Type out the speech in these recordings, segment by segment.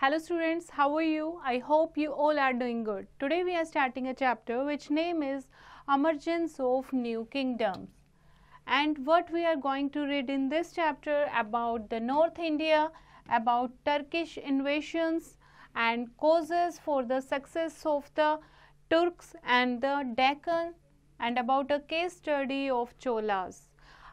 Hello students, how are you? I hope you all are doing good. Today we are starting a chapter which name is Emergence of New Kingdoms. And what we are going to read in this chapter about the North India, about Turkish invasions and causes for the success of the Turks and the Deccan and about a case study of Cholas.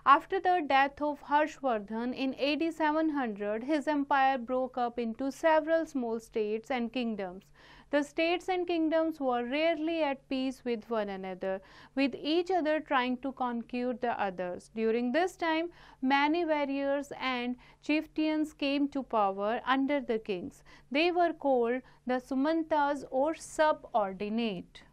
After the death of Harshvardhan in AD 700, his empire broke up into several small states and kingdoms. The states and kingdoms were rarely at peace with one another, with each other trying to conquer the others. During this time, many warriors and chieftains came to power under the kings. They were called the Sumantas or subordinate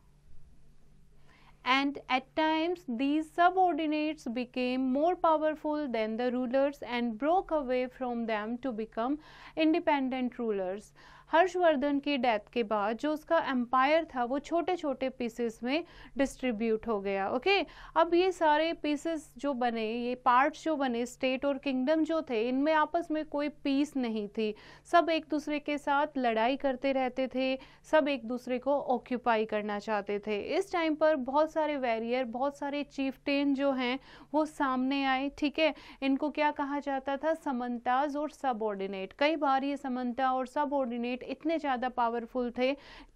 and at times these subordinates became more powerful than the rulers and broke away from them to become independent rulers. Harshvardhan की death के बाद जो उसका empire था वो छोटे छोटे pieces में डिस्ट्रीब्यूट हो गया ओके अब ये सारे पीसेस जो बने ये पार्ट्स जो बने स्टेट और किंगडम जो थे इनमें आपस में कोई पीस नहीं थी सब एक दूसरे के साथ लड़ाई करते रहते थे सब एक दूसरे को ऑक्यूपाई करना चाहते थे इस टाइम पर बहुत सारे वैरियर बहुत सारे चीफटेन जो हैं वो सामने आए ठीक है इनको क्या कहा जाता था समन्ताज और सबऑर्डिनेट कई बार ये समन्ता और सबऑर्डिनेट स्टेट इतने ज़्यादा पावरफुल थे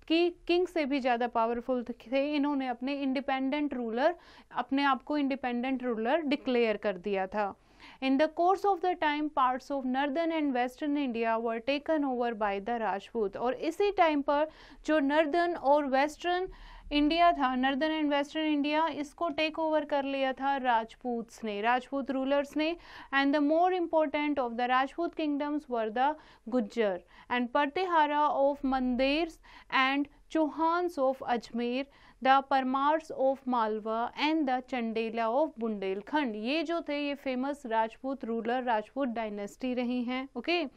कि किंग से भी ज़्यादा पावरफुल थे इन्होंने अपने इंडिपेंडेंट रूलर अपने आप को इंडिपेंडेंट रूलर डिक्लेयर कर दिया था in the course of the time parts of northern and western India were taken over by the Rajput और इसी टाइम पर जो नर्दर्न और वेस्टर्न इंडिया था नर्दर्न एंड वेस्टर्न इंडिया इसको टेक ओवर कर लिया था राजपूत ने राजपूत रूलर्स ने and the more important of the Rajput kingdoms were the Gujjar and Pratihara of Mandore and Chauhans of Ajmer the Parmars of Malwa and the Chandela of Bundelkhand ये जो थे ये famous Rajput ruler Rajput dynasty रही हैं okay okay?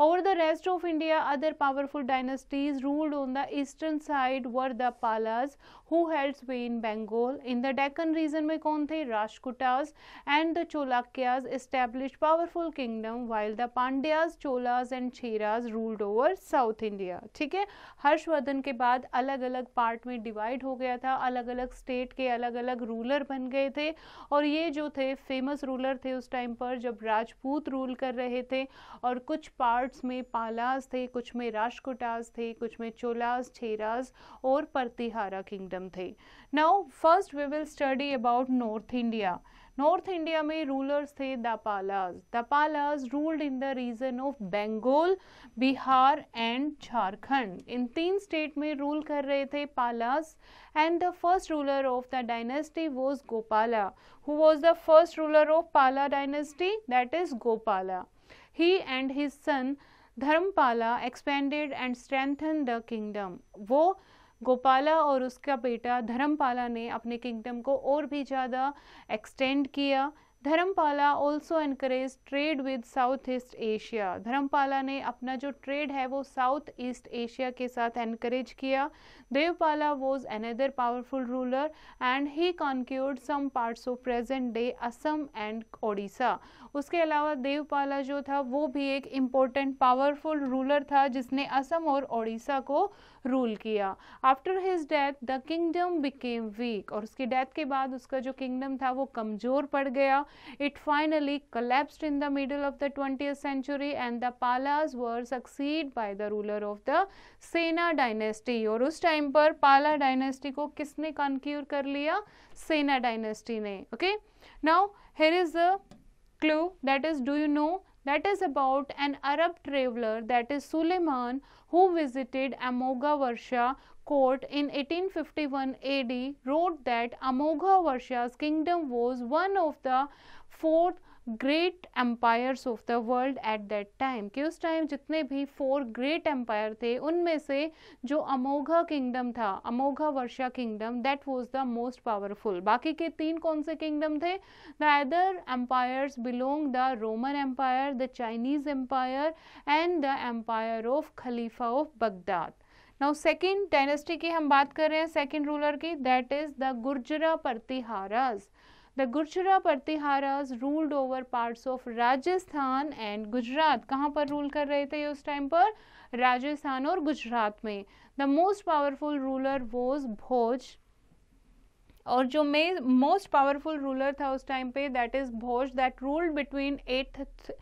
Over the rest of India, other powerful dynasties ruled on the eastern side were the Palas who held sway in Bengal in the Deccan region में कौन थे Rashtrakutas and the Chalukyas establish powerful kingdom while the Pandyas Cholas and Cheras ruled over south India ठीक है हर्षवर्धन के बाद अलग अलग part में डिवाइड हो गया था अलग अलग स्टेट के अलग अलग रूलर बन गए थे और ये जो थे फेमस रूलर थे उस टाइम पर जब राजपूत रूल कर रहे थे और कुछ पार्ट्स में पालाज थे कुछ में राजकुटाज थे कुछ में चोलाज छेराज और परतिहारा किंगडम प्रॉब्लम थे now first we will study about north India north India में रूलर्स थे दापालाज दापालाज ruled in the reason of Bengal Bihar and Jharkhand इन तीन स्टेट में रूल कर रहे थे पालाज and the first ruler of the dynasty was Gopala who was the first ruler of पाला dynasty that is Gopala he and his son Dharmapala expanded and strengthen the kingdom वो गोपाला और उसका बेटा धर्मपाला ने अपने किंगडम को और भी ज़्यादा एक्सटेंड किया Dharmapala also increase trade with south east Asia Dharmapala ने अपना जो ट्रेड है वो साउथ ईस्ट एशिया के साथ इनक्रेज किया Devapala was another powerful ruler and he conquered some parts of present day Assam and Odisha उसके अलावा देवपाला जो था वो भी एक इम्पोर्टेंट पावरफुल रूलर था जिसने असम और ओडिशा को रूल किया after his death the kingdom became weak और उसकी डेथ के बाद उसका जो किंगडम था वो कमज़ोर पड़ गया it finally collapsed in the middle of the twenty century and the Palas were succeed by the ruler of the Sena dynasty और उस टाइम पर पाला डायनेस्टी को किसने कंक्यूर कर लिया सेना डायनेस्टी ने okay now here is the clue that is do you know that is about an Arab traveler that is Suleiman who visited Amoga Varsha court in 1851 AD wrote that Amoga Varsha's kingdom was one of the fourth great empires of the world at that time कि उस time जितने भी four great empire थे उनमें से जो Amogha kingdom था Amogha Varsha kingdom that was the most powerful बाकी के तीन कौन से किंगडम थे the other empires belong the Roman empire the Chinese empire and the empire of Khalifa of Baghdad now second dynasty की हम बात कर रहे हैं सेकेंड रूलर की that is the Gurjara Pratiharas the Gurjara Pratiharas ruled over parts of Rajasthan and Gujarat कहाँ पर rule कर रहे थे उस टाइम पर राजस्थान और गुजरात में the most powerful ruler was Bhoja और जो मे मोस्ट पावरफुल रूलर था उस टाइम पे that is Bhoja that ruled between eight eight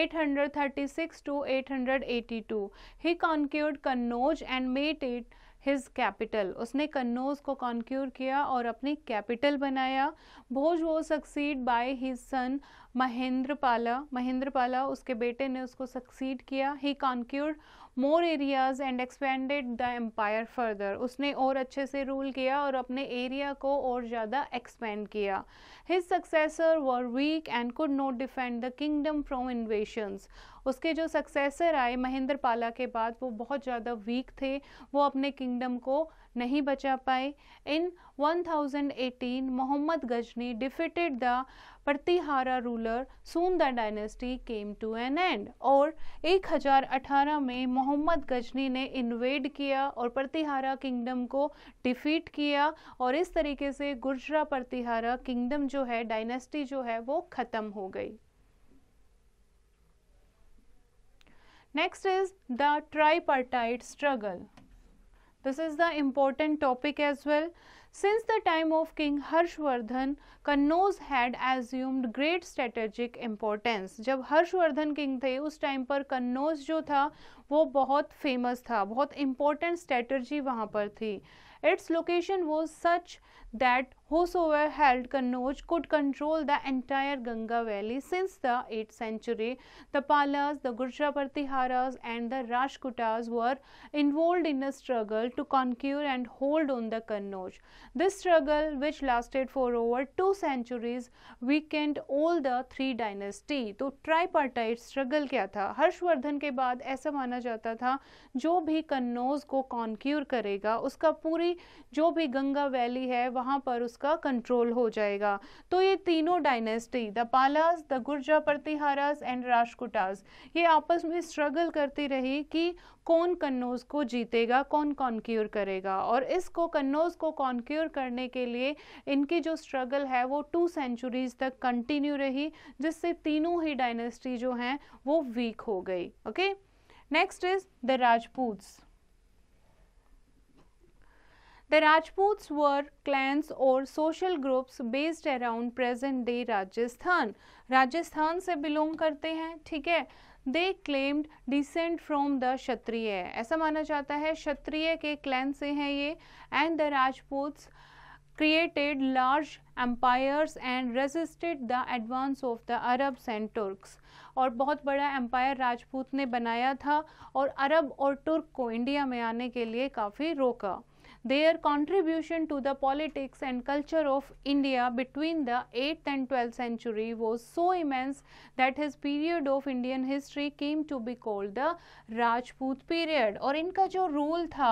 eight hundred thirty six to hundred eighty two he conquered Kannauj and made it his capital उसने कन्नौज को conquer किया और अपनी कैपिटल बनाया भोज वो succeed by his son Mahendrapala Mahendrapala उसके बेटे ने उसको सक्सीड किया he conquered more areas and expanded the empire further उसने और अच्छे से रूल किया और अपने एरिया को और ज़्यादा एक्सपेंड किया his successor were weak and could not defend the kingdom from invasions उसके जो सक्सेसर आए महेंद्रपाला के बाद वो बहुत ज़्यादा वीक थे वो अपने किंगडम को नहीं बचा पाए in 1018 Mohammad Ghazni defeated the Pratihara ruler soon the dynasty came to an end और 1018 में मोहम्मद गजनी ने इन्वेड किया और प्रतिहारा किंगडम को डिफीट किया और इस तरीके से गुर्जरा प्रतिहारा किंगडम जो है डायनेस्टी जो है वो ख़त्म हो गई next is the tripartite struggle This is the important topic as well. Since the time of King Harshvardhan, Kannauj had assumed great strategic importance. जब हर्षवर्धन किंग थे उस टाइम पर कन्नौज जो था वो बहुत फेमस था बहुत इम्पोर्टेंट स्ट्रेटजी वहाँ पर थी its location was such that whosoever held Kannauj could control the entire Ganga valley since the 8th century. The Palas, the Pratiharas and the Rajkutas were involved in a struggle to conquer and hold on the Kannauj. This struggle, which lasted for over two centuries, weakened all the three dynasty. So, tripartite struggle kya tha? Harshvardhan ke baad aisa mana jata tha, jo bhi Kannauj ko conquer karega, uska puri jo bhi Ganga Valley hai, wahan par उस उसका control हो जाएगा तो ये तीनों dynasty the Palas the Gurjara Pratiharas and Rashtrakutas ये आपस में स्ट्रगल करती रही कि कौन कन्नौज को जीतेगा कौन कॉन्क्योर करेगा और इसको कन्नौज को कॉन्क्योर करने के लिए इनकी जो स्ट्रगल है वो टू सेंचुरीज तक कंटिन्यू रही जिससे तीनों ही डायनेस्टी जो हैं वो वीक हो गई okay next is the Rajputs The Rajputs were clans or social groups based around present day Rajasthan. Rajasthan से belong करते हैं ठीक है they claimed descent from the Kshatriya ऐसा माना जाता है क्षत्रिय के क्लैन से हैं ये and the Rajputs created large empires and resisted the advance of the Arabs and Turks. और बहुत बड़ा एम्पायर राजपूत ने बनाया था और अरब और तुर्क को इंडिया में आने के लिए काफ़ी रोका their contribution to the politics and culture of India between the 8th and 12th century was so immense that his period of Indian history came to be called the rajput period aur inka jo rule tha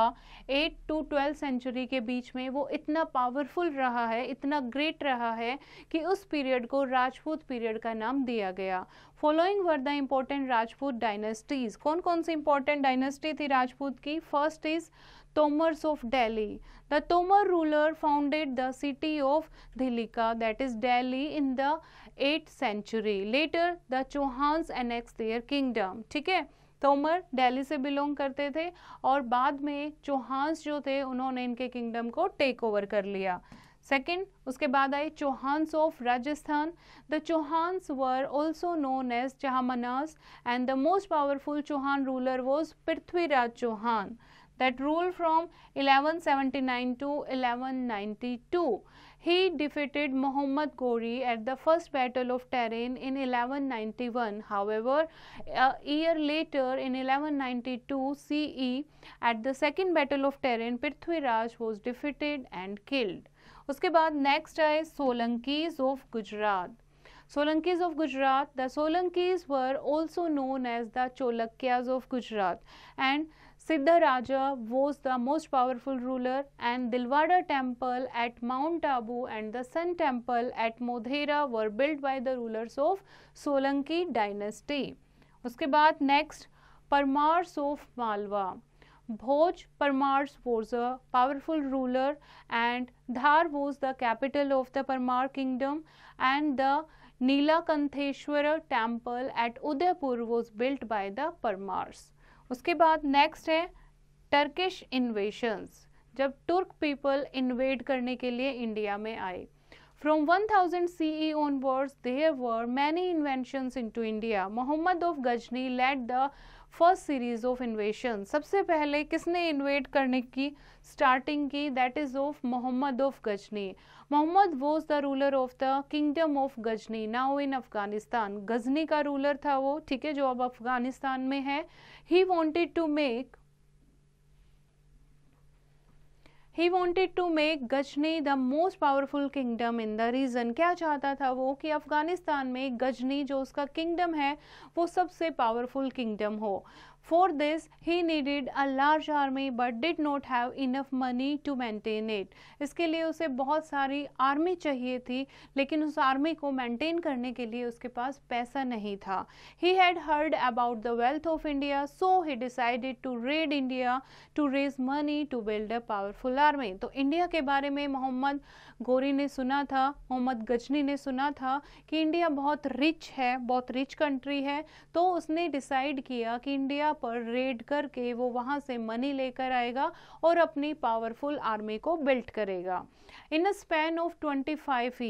8th to 12th century ke beech mein wo itna powerful raha hai itna great raha hai ki us period ko rajput period ka naam diya gaya following were the important Rajput dynasties कौन कौन सी important dynasty थी राजपूत की first is Tomars of Delhi. The Tomar ruler founded the city of Dhilika, that is Delhi, in the 8th century. Later, the Chauhans annexed their kingdom. ठीक है तोमर दिल्ली से belong करते थे और बाद में चौहान्स जो थे उन्होंने इनके किंगडम को टेक ओवर कर लिया सेकंड उसके बाद आए Chauhans of Rajasthan the Chauhans were also known as Chahamanas and the most powerful Chauhan ruler was Prithviraj Chauhan that ruled from 1179 to 1192. He defeated Muhammad Ghori at the First Battle of Terrain in 1191. However, a year later in 1192 CE, at the Second Battle of Terrain, Prithviraj was defeated and killed. उसके बाद next आए सोलंकीज of Gujarat Solankis of Gujarat. The Solankis were also known as the Cholakyas of Gujarat and Siddharaja was the most powerful ruler and Dilwada temple at Mount Abu and the sun temple at Modhera were built by the rulers of Solanki dynasty. उसके बाद next Parmars of Malwa. Bhoj Parmars was a powerful ruler and Dhar was the capital of the Parmar kingdom and the Nilakantheshwara temple at Udaipur was built by the Parmars. उसके बाद next है Turkish इन्वेशंस जब तुर्क people invade करने के लिए India में आए from 1000 thousand C E onwards there were many inventions to India Mohammad of Ghazni led the first series of invasion सबसे पहले किसने इन्वेट करने की स्टार्टिंग की that is of Mohammad of Ghazni Mohammad was the ruler of the kingdom of Ghazni now in Afghanistan Ghazni का ruler था वो ठीक है जो अब अफगानिस्तान में है he wanted to make He wanted to make Ghazni the most powerful kingdom in the region. क्या चाहता था वो कि अफगानिस्तान में गजनी जो उसका किंगडम है वो सबसे पावरफुल किंगडम हो For this, he needed a large army but did not have enough money to maintain it. इसके लिए उसे बहुत सारी आर्मी चाहिए थी लेकिन उस आर्मी को मेंटेन करने के लिए उसके पास पैसा नहीं था he had heard about the wealth of India so he decided to raid India to raise money to build a powerful army तो इंडिया के बारे में मोहम्मद गोरी ने सुना था मोहम्मद गजनी ने सुना था कि इंडिया बहुत रिच है बहुत रिच कंट्री है तो उसने डिसाइड किया कि इंडिया पर रेड करके वो वहाँ से मनी लेकर आएगा और अपनी पावरफुल आर्मी को बिल्ट करेगा in a span of 25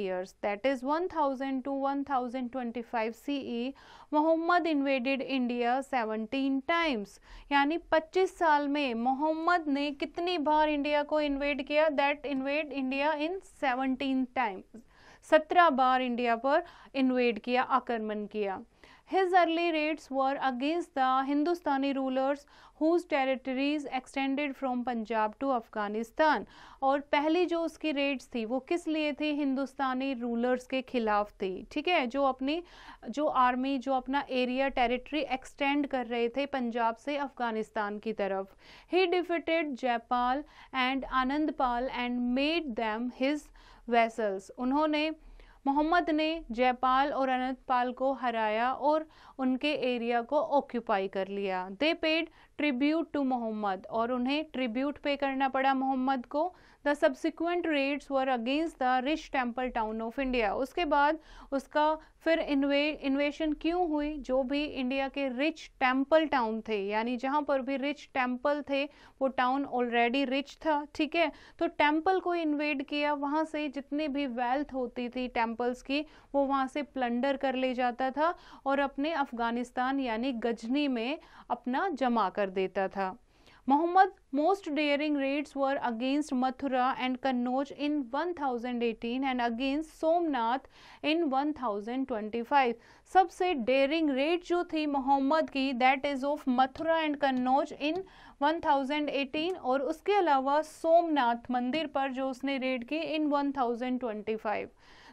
to one thousand 1000 five C E Mohammad invaded India seventeen times यानी पच्चीस साल में मोहम्मद ने कितनी बार इंडिया को इन्वेड किया that invade India in seventeen time सत्रह बार इंडिया पर इन्वेड किया आक्रमण किया His early raids were against the Hindustani rulers whose territories extended from Punjab to Afghanistan. और पहली जो उसकी रेड्स थी वो किस लिए थी हिंदुस्तानी रूलर्स के खिलाफ थी ठीक है जो अपनी जो आर्मी जो अपना एरिया टेरिटरी एक्सटेंड कर रहे थे पंजाब से अफगानिस्तान की तरफ he defeated Jayapal and Anandpal and made them his vassals उन्होंने मोहम्मद ने जयपाल और अनंतपाल को हराया और उनके एरिया को ऑक्यूपाई कर लिया they paid tribute to Mohammad और उन्हें ट्रिब्यूट पे करना पड़ा मोहम्मद को the subsequent raids were against the rich temple town of India उसके बाद उसका फिर इन्वे इन्वेशन क्यों हुई जो भी इंडिया के रिच टेम्पल टाउन थे यानी जहाँ पर भी रिच टेम्पल थे वो टाउन ऑलरेडी रिच था ठीक है तो टेम्पल को इन्वेड किया वहाँ से जितनी भी वेल्थ होती थी टेम्पल्स की वो वहाँ से प्लंडर कर ले जाता था और अपने अफ़गानिस्तान यानी गजनी में अपना जमा कर कर देता था Mohammad most daring raids were against Mathura and Kannauj in 1018 and against Somnath in 1025 सबसे डेयरिंग रेड जो थी मोहम्मद की that is of Mathura and Kannauj in 1018 और उसके अलावा सोमनाथ मंदिर पर जो उसने रेड की in 1025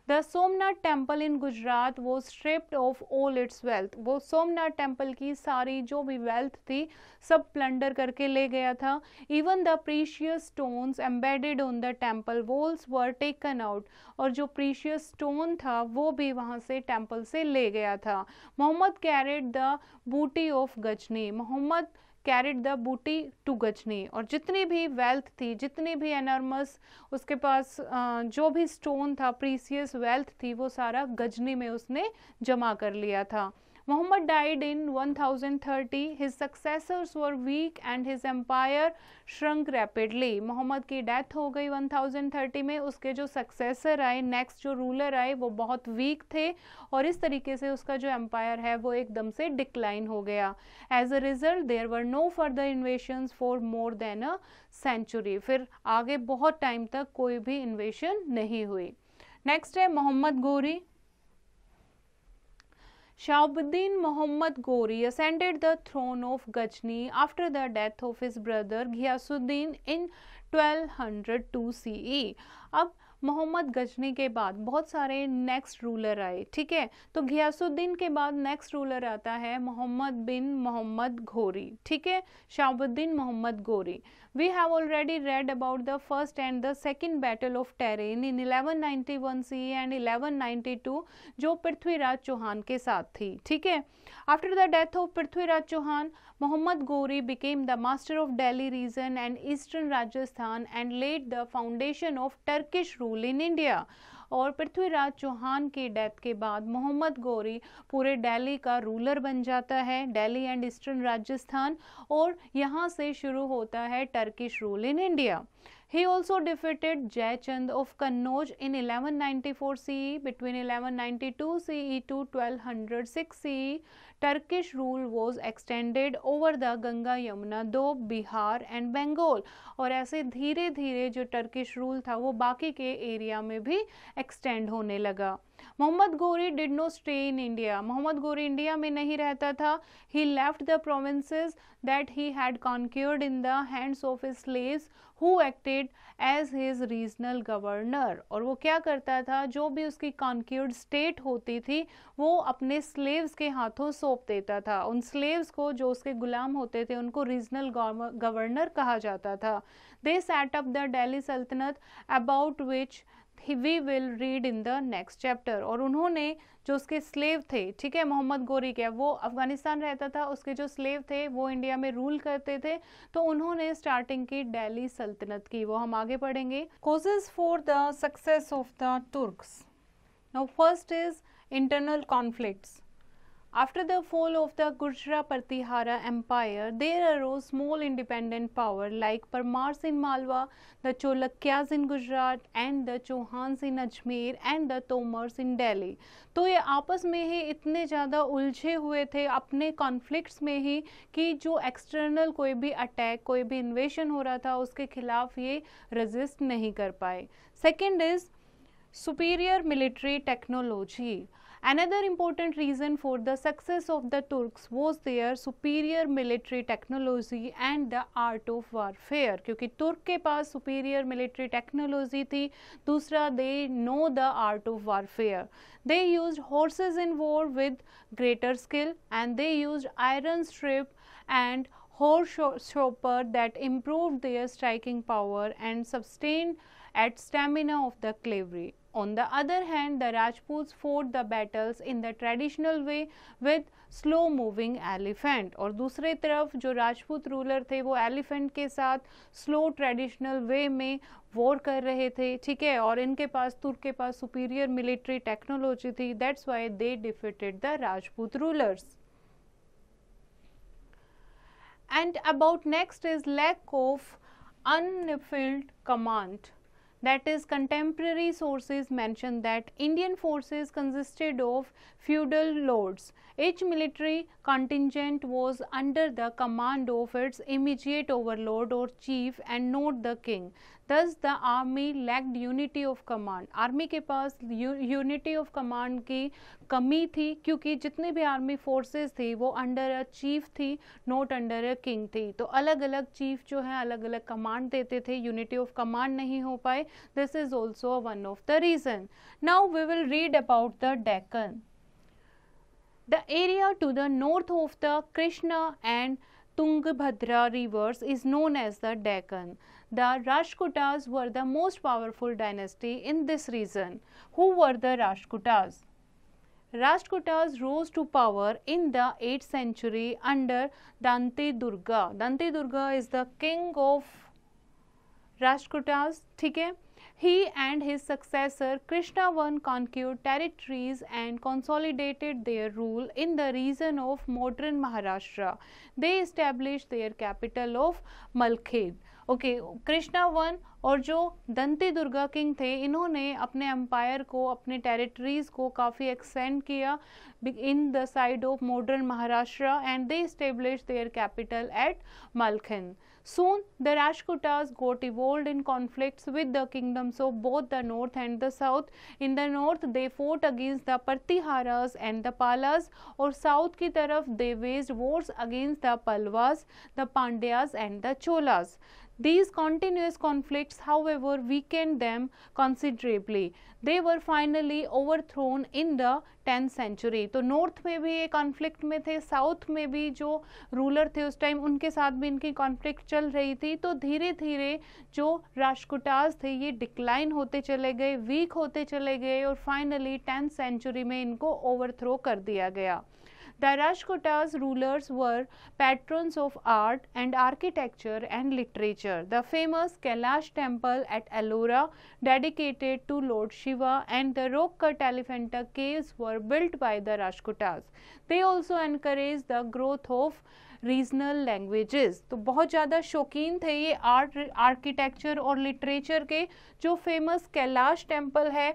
the Somnath temple in Gujarat वो stripped of all its wealth वो सोमनाथ टेम्पल की सारी जो भी वेल्थ थी सब प्लंडर करके ले गया था even the precious stones embedded on the temple walls were taken out और जो प्रीशियस स्टोन था वो भी वहाँ से टेम्पल से ले गया था Mohammad carried the booty of Ghazni Mohammad carried the booty to Ghazni और जितनी भी वेल्थ थी जितनी भी एनर्मस उसके पास जो भी स्टोन था प्रीसियस वेल्थ थी वो सारा गजनी में उसने जमा कर लिया था Muhammad died in 1030. His successors were weak and his empire shrunk rapidly. Mohammad की डेथ हो गई 1030 में उसके जो सक्सेसर आए नेक्स्ट जो रूलर आए वो बहुत वीक थे और इस तरीके से उसका जो एम्पायर है वो एकदम से डिक्लाइन हो गया as a result there were no further invasion for more than a century फिर आगे बहुत टाइम तक कोई भी इन्वेशन नहीं हुई नेक्स्ट है मोहम्मद गोरी Shahabuddin Muhammad Ghori ascended the throne of Ghazni after the death of his brother Ghiyasuddin in 1202 CE. अब मोहम्मद गजनी के बाद बहुत सारे नेक्स्ट रूलर आए ठीक है तो घियासुद्दीन के बाद नेक्स्ट रूलर आता है मोहम्मद बिन मोहम्मद घोरी ठीक है शाहबुद्दीन मोहम्मद घोरी We have already read about the first and the second battle of Terrain in 1191 CE and 1192 जो पृथ्वीराज चौहान के साथ थी ठीक है after the death of Prithviraj Chauhan Mohammad Ghori became the master of Delhi region and eastern Rajasthan and laid the foundation of Turkish rule in India और पृथ्वीराज चौहान की death के बाद मोहम्मद गौरी पूरे दिल्ली का रूलर बन जाता है दिल्ली एंड ईस्टर्न राजस्थान और यहाँ से शुरू होता है Turkish rule in India He also defeated Jayachand of Kannauj in 1194 CE. Between 1192 CE to 1206 CE, Turkish rule was extended over the Ganga Yamuna Dob, Bihar and Bengal और ऐसे धीरे धीरे जो टर्किश रूल था वो बाकी के एरिया में भी एक्सटेंड होने लगा Mohammad Ghori did no stay in India Mohammad Ghori India में नहीं रहता था he left the provinces that he had conquered in the hands of slaves who acted as his regional governor और वो क्या करता था जो भी उसकी कॉन्क्यूड स्टेट होती थी वो अपने स्लेव्स के हाथों सौंप देता था उन स्लेव्स को जो उसके गुलाम होते थे उनको रीजनल गवर्नर कहा जाता था they up the Delhi sultanate about which we will read in the next chapter और उन्होंने जो उसके स्लेव थे ठीक है मोहम्मद गोरी के वो अफगानिस्तान रहता था उसके जो स्लेव थे वो इंडिया में रूल करते थे तो उन्होंने स्टार्टिंग की डेली सल्तनत की वो हम आगे पढ़ेंगे causes for the success of the Turks now first is internal conflicts After the fall of the Gujarat Pratihara Empire, there arose small independent power like Parmars in Malwa, the Cholakyas in Gujarat and the Chauhans in Ajmer and the Tomars in Delhi. तो ये आपस में ही इतने ज़्यादा उलझे हुए थे अपने कॉन्फ्लिक्ट्स में ही कि जो एक्सटर्नल कोई भी अटैक कोई भी इन्वेशन हो रहा था उसके खिलाफ ये रजिस्ट नहीं कर पाए second is superior military technology Another important reason for the success of the Turks was their superior military technology and the art of warfare क्योंकि तुर्क के पास superior military technology थी दूसरा they know the art of warfare they used horses in war with greater skill and they used iron strip and horse chopper that improved their striking power and sustained at stamina of the cavalry On the other hand, the Rajputs fought the battles in the traditional way with slow moving elephant और दूसरे तरफ जो Rajput ruler थे वो elephant के साथ slow traditional way में war कर रहे थे ठीक है और इनके पास तुर्क के पास सुपीरियर मिलिट्री टेक्नोलॉजी थी that's why they defeated the Rajput rulers and about next is lack of unfilled command that is contemporary sources mention that Indian forces consisted of feudal lords. Each military contingent was under the command of its immediate overlord or chief and not the king. Thus the army lacked unity of command army के पास unity of command की कमी थी क्योंकि जितनी भी army forces थी वो अंडर अ चीफ थी नॉट अंडर अ किंग थी तो अलग अलग चीफ जो है अलग अलग कमांड देते थे यूनिटी ऑफ कमांड नहीं हो पाए this is also one of the reason now we will read about the Deccan the area to the north of the Krishna and Tungabhadra rivers is known as the Deccan The Rashkutas were the most powerful dynasty in this region. Who were the Rashkutas? Rashkutas rose to power in the 8th century under Dante Durga. Dante Durga is the king of Rashkutas. He and his successor Krishna Krishnavan conquered territories and consolidated their rule in the region of modern Maharashtra. They established their capital of Malkhed. Okay Krishna one और जो दंती Durga king थे इन्होंने अपने empire को अपने territories को काफ़ी extend किया in the side of modern Maharashtra and they establish their capital at Malkhed Soon, the Rashkutas got involved in conflicts with the kingdoms of both the north and the south. In the north, they fought against the Partiharas and the Palas, or south की तरफ they waged wars against the Palvas, the Pandyas and the Cholas. These continuous conflicts, however, weakened them considerably. They were finally overthrown in the tenth century तो नॉर्थ में भी ये conflict में थे south में भी जो रूलर थे उस टाइम उनके साथ भी इनकी कॉन्फ्लिक्ट चल रही थी तो धीरे धीरे जो राजकुटाज थे ये डिक्लाइन होते चले गए वीक होते चले गए और फाइनली टेंथ सेंचुरी में इनको ओवरथ्रो कर दिया गया The Rajkota's rulers were patrons of art and architecture and literature. The famous Kailash temple at Ellora, dedicated to Lord Shiva, and the rock-cut Elephanta caves were built by the Rajkotas. They also encouraged the growth of regional languages. तो बहुत ज़्यादा शौकीन थे art, architecture, और literature के जो famous Kailash Temple है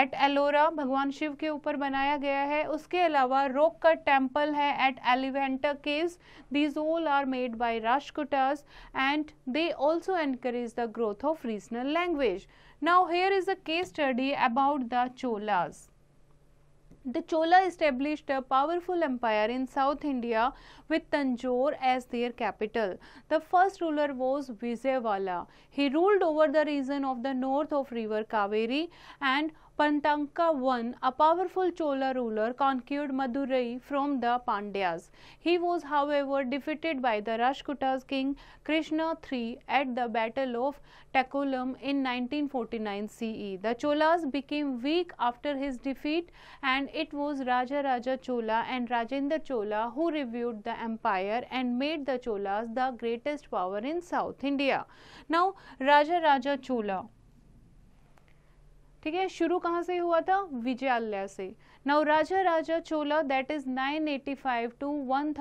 at Ellora भगवान शिव के ऊपर बनाया गया है उसके अलावा रोक का टेम्पल है at Elephanta caves these all are made by Rashtrakutas and they also encourage the growth of regional language now here is a case study about the Cholas the Chola established a powerful empire in south India with Tanjore as their capital. The first ruler was Vijayawala. He ruled over the region of the north of river Kaveri and Pantanka I, a powerful Chola ruler, conquered Madurai from the Pandyas. He was, however, defeated by the Rashkuta's king Krishna III at the Battle of Takulam in 1949 CE. The Cholas became weak after his defeat, and it was Raja Raja Chola and Rajendra Chola who revived the empire and made the Cholas the greatest power in South India. Now, Raja Raja Chola. ठीक है शुरू कहाँ से हुआ था विजयालय से नव Raja Raja Chola that is 985 eighty five to one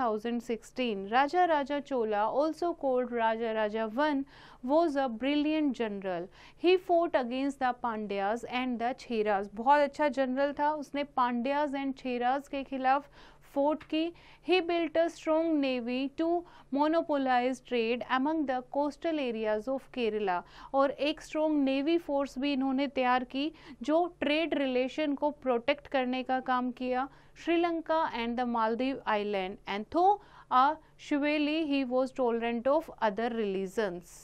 Raja Raja Chola also called Raja Raja one was a brilliant general he fought against the Pandyas and the Cheras बहुत अच्छा जनरल था उसने पांड्याज एंड छेराज के खिलाफ फोर्ट की he built a strong navy to monopolise trade among the coastal areas of Kerala और एक strong navy force भी इन्होंने तैयार की जो ट्रेड रिलेशन को प्रोटेक्ट करने का काम किया Sri Lanka and the Maldives Island and थो आ शिवेली he was tolerant of other religions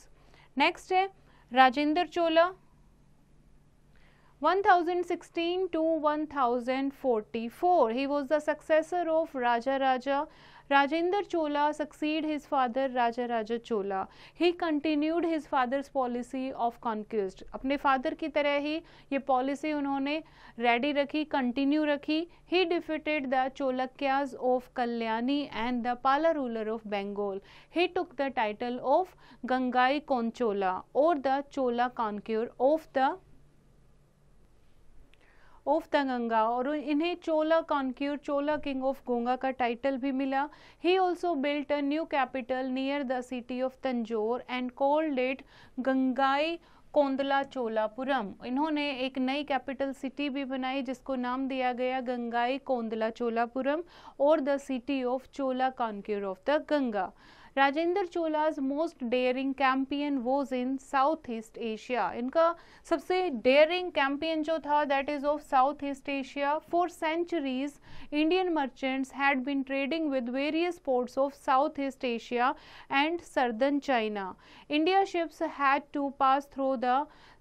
next है राजेंद्र चोला 1016 to 1044. He was the successor of Raja Raja. Rajendra Chola succeeded his father Raja Raja Chola. He continued his father's policy of conquest. अपने father की तरह ही ये policy उन्होंने ready रखी continue रखी He defeated the Cholakyas of Kalyani and the Pala ruler of Bengal. He took the title of Gangai Konchola or the Chola conqueror of the of the Ganga और इन्हें Chola conqueror Chola king of Ganga का title भी मिला he also built a new capital near the city of Tanjore and called it Gangai Konda Cholapuram इन्होंने एक नई capital city भी बनाई जिसको नाम दिया गया गंगाई कोंदला चोलापुरम और the city of Chola conqueror of the Ganga Rajendra Chola's most daring campaign was in south east Asia इनका सबसे डेयरिंग कैंपियन जो था that is of south east Asia for centuries Indian merchants had been trading with various ports of south east Asia and southern China India ships had to pass through the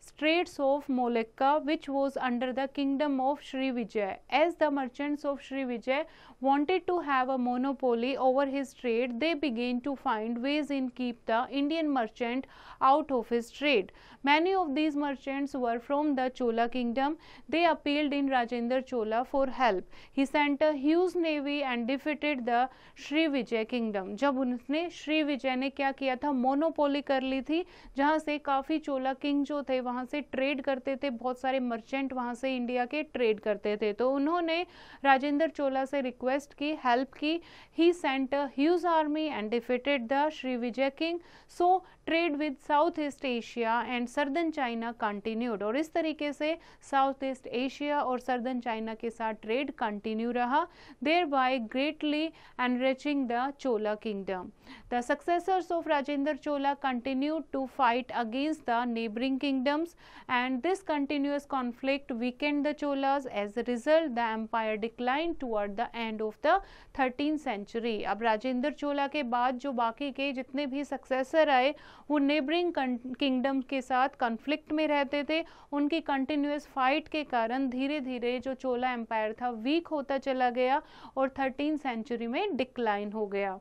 straits of Molekka which was under the kingdom of Sri Vijay. As the merchants of Sri Vijay wanted to have a monopoly over his trade, they began to find ways in keep the Indian merchant out of his trade. Many of these merchants were from the Chola kingdom. They appealed in Rajendra Chola for help. He sent a huge navy and defeated the Sri Vijay kingdom. जब उसने श्री विजय ने क्या किया था monopoly कर ली थी जहाँ से काफ़ी चोला किंग जो थे वहाँ वहाँ से ट्रेड करते थे बहुत सारे मर्चेंट वहाँ से इंडिया के ट्रेड करते थे तो उन्होंने राजेंद्र चोला से रिक्वेस्ट की हेल्प की he sent huge army and defeated the Shri Vijay king so trade with south east Asia and southern China continued और इस तरीके से साउथ ईस्ट एशिया और सर्दन चाइना के साथ ट्रेड कंटिन्यू रहा thereby greatly enriching the Chola kingdom the successors of Rajendra Chola continue to fight against the neighbouring kingdom kingdoms and this continuous conflict weakened the Cholas. As a result, the empire declined toward the end of the 13th century. अब राजेंद्र चोला के बाद जो बाकी के जितने भी successor आए वो नेबरिंग किंगडम के साथ कॉन्फ्लिक्ट में रहते थे उनकी कंटिन्यूस फाइट के कारण धीरे धीरे जो चोला एम्पायर था वीक होता चला गया और थर्टीन सेंचुरी में डिक्लाइन हो गया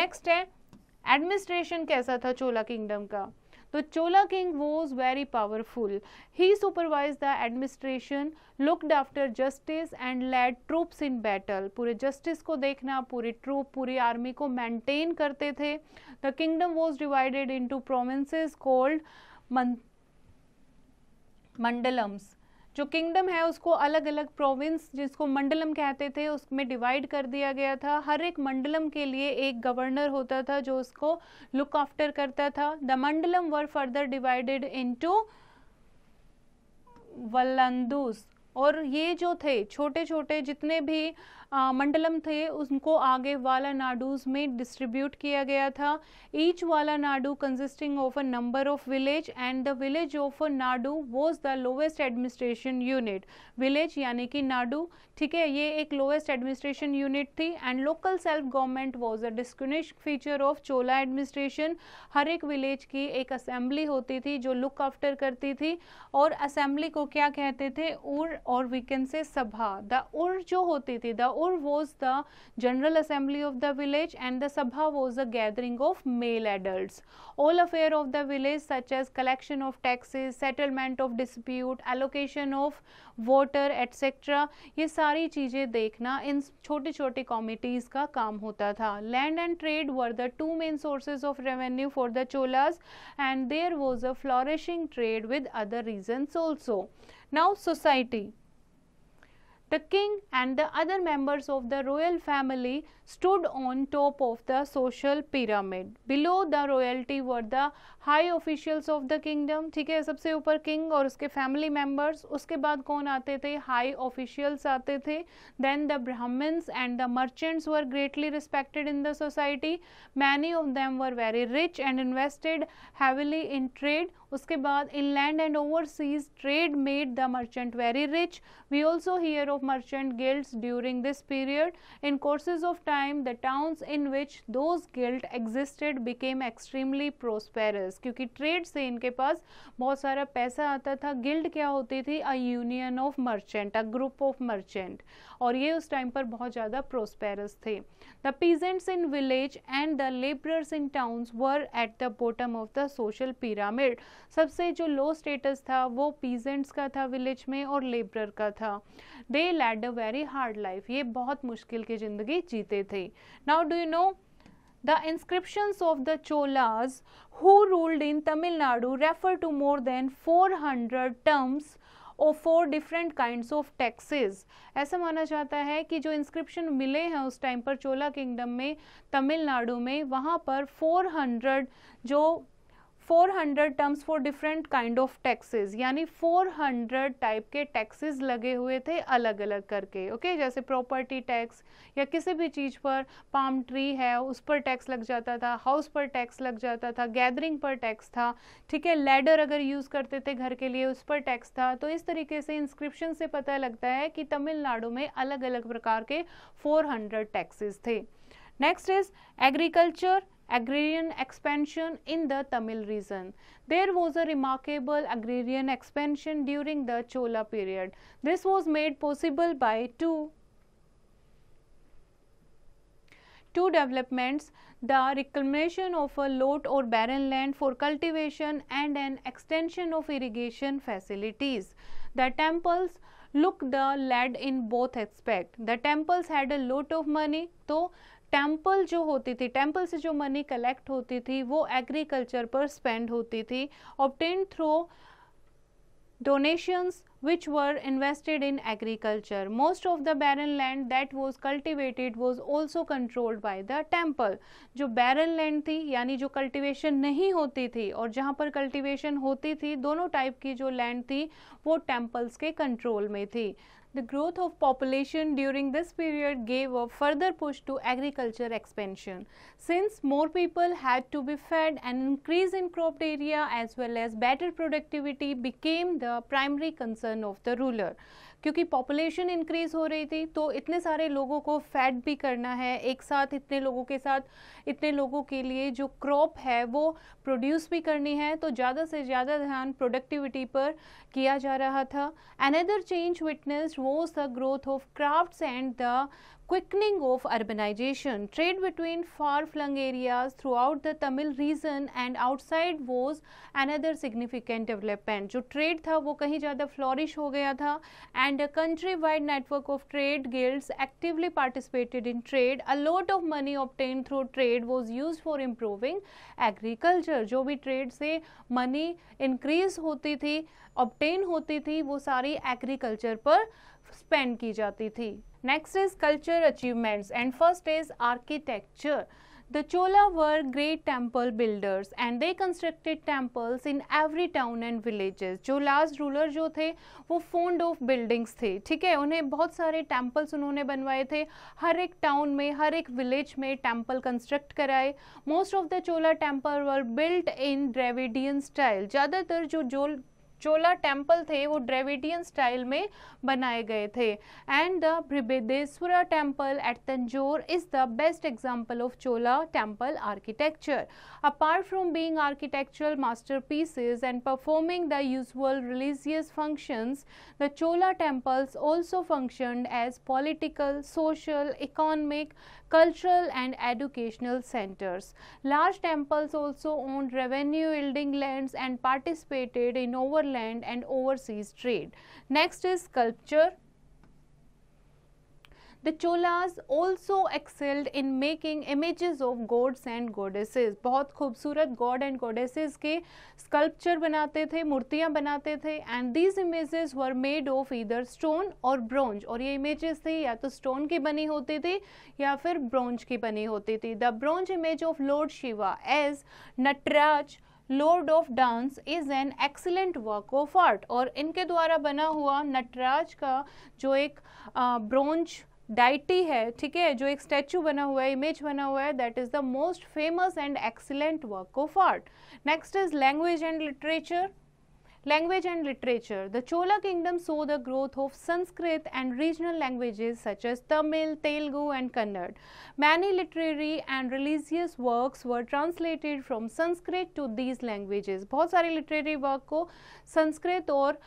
नेक्स्ट है एडमिनिस्ट्रेशन कैसा था चोला किंगडम का तो Chola king was very powerful. He supervised the administration, looked after justice and led troops in battle. पूरे justice को देखना पूरी troop पूरी army को maintain करते थे The kingdom was divided into provinces called Mandalams. जो किंगडम है उसको अलग अलग प्रोविंस जिसको मंडलम कहते थे उसमें डिवाइड कर दिया गया था हर एक मंडलम के लिए एक गवर्नर होता था जो उसको लुक आफ्टर करता था the mandalam were further divided into Valanadus और ये जो थे छोटे छोटे जितने भी मंडलम थे उनको आगे वाला नाडूज में डिस्ट्रीब्यूट किया गया था each Valanadu consisting of a number of village and the village of nadu was the lowest administration unit village यानी कि नाडू ठीक है ये एक लोवेस्ट एडमिनिस्ट्रेशन यूनिट थी and local self government was a distinctive feature of Chola administration हर एक village की एक असेंबली होती थी जो लुक आफ्टर करती थी और असेंबली को क्या कहते थे उर और वीकेंड से सभा द उर जो होती थी the Or was the general assembly of the village and the Sabha was a gathering of male adults. All affairs of the village such as collection of taxes, settlement of dispute, allocation of water etc. ये सारी चीजें देखना इन छोटे-छोटे committees का काम Land and trade were the two main sources of revenue for the Cholas and there was a flourishing trade with other regions also. Now society. The king and the other members of the royal family stood on top of the social pyramid. Below the royalty were the high officials of the kingdom. ठीक है सबसे ऊपर king और उसके family members. उसके बाद कौन आते थे high officials आते थे Then the Brahmins and the merchants were greatly respected in the society. Many of them were very rich and invested heavily in trade. उसके बाद inland and overseas trade made the merchant very rich. We also hear of merchant guilds during this period. In courses of time time the towns in which those guild existed became extremely prosperous क्योंकि trade से इनके पास बहुत सारा पैसा आता था guild क्या होती थी a union of merchant a group of merchant और ये उस टाइम पर बहुत ज़्यादा प्रोस्पेरस थे the peasants in village and the labourers in towns were at the bottom of the social pyramid सबसे जो लो स्टेटस था वो पीजेंट्स का था विलेज में और लेबरर का था दे lead a very hard life ये बहुत मुश्किल की ज़िंदगी जीते थे now do you know the inscriptions of the Cholas who ruled in Tamil Nadu refer to more than four 400 terms और four different kinds of taxes ऐसा माना जाता है कि जो इंस्क्रिप्शन मिले हैं उस टाइम पर चोला किंगडम में तमिलनाडु में वहाँ पर 400 जो 400 terms for different kind of taxes यानी 400 टाइप के टैक्सेस लगे हुए थे अलग अलग करके ओके okay? जैसे प्रॉपर्टी टैक्स या किसी भी चीज़ पर पाम ट्री है उस पर टैक्स लग जाता था हाउस पर टैक्स लग जाता था गैदरिंग पर टैक्स था ठीक है लेडर अगर यूज़ करते थे घर के लिए उस पर टैक्स था तो इस तरीके से इंस्क्रिप्शन से पता लगता है कि तमिलनाडु में अलग अलग प्रकार के हंड्रेड टैक्सेस थे next is agriculture agrarian expansion in the Tamil region. There was a remarkable agrarian expansion during the Chola period. This was made possible by two two developments the reclamation of a lot or barren land for cultivation and an extension of irrigation facilities. The temples look the lad in both aspect. The temples had a lot of money, though temple जो होती थी temple से जो money collect होती थी वो agriculture पर spend होती थी obtained through donations which were invested in agriculture most of the barren land that was cultivated was also controlled by the temple जो बैरन लैंड थी यानी जो कल्टिवेशन नहीं होती थी और जहाँ पर कल्टिवेशन होती थी दोनों टाइप की जो लैंड थी वो टेम्पल्स के कंट्रोल में थी The growth of population during this period gave a further push to agriculture expansion. Since more people had to be fed, an increase in cropped area as well as better productivity became the primary concern of the ruler. क्योंकि population increase हो रही थी तो इतने सारे लोगों को fed भी करना है एक साथ इतने लोगों के साथ इतने लोगों के लिए जो क्रॉप है वो प्रोड्यूस भी करनी है तो ज़्यादा से ज़्यादा ध्यान प्रोडक्टिविटी पर किया जा रहा था another change witness was the growth of craft and the quickening of urbanization. Trade between far-flung areas throughout the Tamil region and outside was another significant development. jo trade tha wo kahi zyada flourish ho gaya tha and a country-wide network of trade guilds actively participated in trade. A lot of money obtained through trade was used for improving agriculture. jo bhi trade se money increase hoti thi obtain hoti thi wo sari agriculture par spend की जाती थी next is culture achievements and first is architecture the Chola were great temple builders and they constructed temples in every town and villages जो last ruler जो थे वो found of buildings थे ठीक है उन्हें बहुत सारे टेम्पल्स उन्होंने बनवाए थे हर एक टाउन में हर एक विलेज में टेम्पल कंस्ट्रक्ट कराए most of the Chola temple were built in Dravidian style ज़्यादातर जो जो चोला टेम्पल थे वो ड्रेविडियन स्टाइल में बनाए गए थे and the Brihadeeswara temple at Tanjore is the best example of Chola temple architecture apart from being architectural masterpieces and performing the usual religious functions the Chola temples also function as political social economic cultural and educational centers. Large temples also owned revenue yielding lands and participated in overland and overseas trade. Next is sculpture. The Cholas also excelled in making images of gods and goddesses. बहुत खूबसूरत god and goddesses के sculpture बनाते थे मूर्तियाँ बनाते थे and these images were made of either stone और bronze और ये images थे या तो स्टोन की बनी होती थी या फिर ब्रोंज की बनी होती थी the bronze image of Lord Shiva as Nataraja lord of dance is an excellent work of art और इनके द्वारा बना हुआ नटराज का जो एक ब्रोंज डाइटी है ठीक है जो एक स्टैचू बना हुआ है इमेज बना हुआ है that is the most famous and excellent work of art next is language and literature language and literature. The Chola kingdom saw the growth of Sanskrit and regional languages such as Tamil, Telugu and Kannad. Many literary and religious works were translated from Sanskrit to these languages. bahut sare literary work को संस्कृत और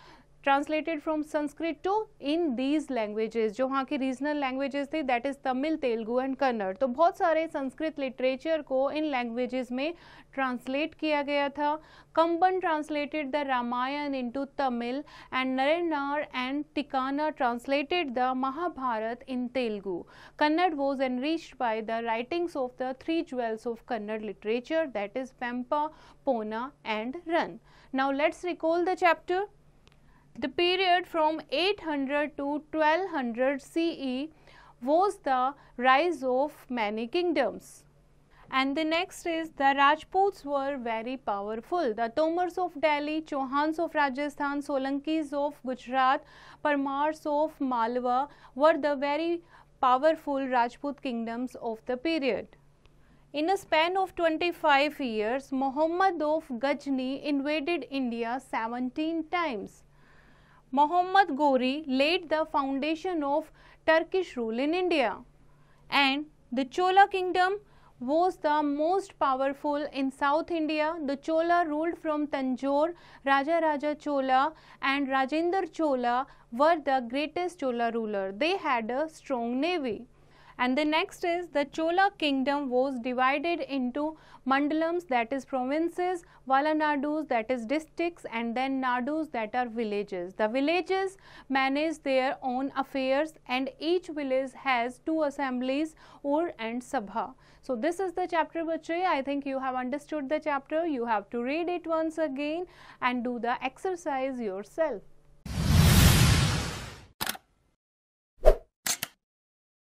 translated from Sanskrit to in these languages जो वहाँ की regional languages थी that is Tamil Telugu and Kannada तो बहुत सारे Sanskrit literature को इन लैंग्वेजेस में ट्रांसलेट किया गया था Kamban translated the Ramayana into Tamil and नरेनार and Tikkana translated the Mahabharata in Telugu Kannada was enriched by the writings of the three jewels of Kannada literature that is Pampa Ponna and Ranna now let's recall the chapter The period from 800 to 1200 CE was the rise of many kingdoms. And the next is the Rajputs were very powerful. The Tomars of Delhi, Chauhans of Rajasthan, Solankis of Gujarat, Parmars of Malwa were the very powerful Rajput kingdoms of the period. In a span of 25 years, Muhammad of Gajni invaded India 17 times. Mohammad Ghori laid the foundation of Turkish rule in India and the Chola kingdom was the most powerful in South India. The Chola ruled from Tanjore, Raja Raja Chola and Rajendra Chola were the greatest Chola ruler. They had a strong navy. And the next is the Chola kingdom was divided into mandalams that is provinces, Valanadus that is districts and then Nadus that are villages. The villages manage their own affairs and each village has two assemblies or and sabha. So this is the chapter Bachche. I think you have understood the chapter. You have to read it once again and do the exercise yourself.